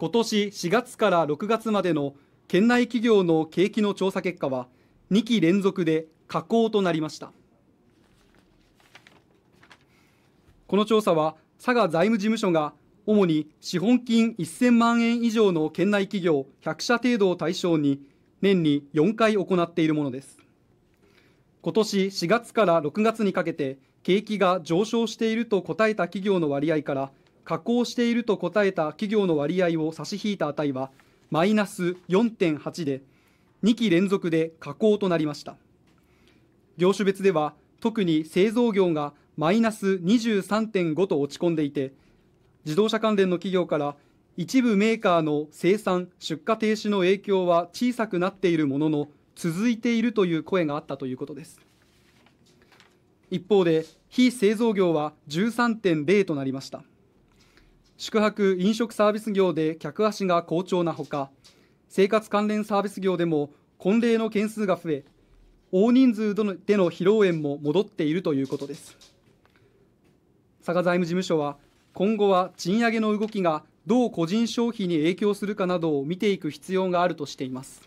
今年4月から6月までの県内企業の景気の調査結果は2期連続で下降となりましたこの調査は佐賀財務事務所が主に資本金1000万円以上の県内企業100社程度を対象に年に4回行っているものです今年4月から6月にかけて景気が上昇していると答えた企業の割合から加工していると答えた企業の割合を差し引いた値はマイナス4.8で2期連続で加工となりました業種別では特に製造業がマイナス23.5と落ち込んでいて自動車関連の企業から一部メーカーの生産・出荷停止の影響は小さくなっているものの続いているという声があったということです一方で非製造業は13.0となりました宿泊・飲食サービス業で客足が好調なほか生活関連サービス業でも婚礼の件数が増え大人数での披露宴も戻っているということです佐賀財務事務所は今後は賃上げの動きがどう個人消費に影響するかなどを見ていく必要があるとしています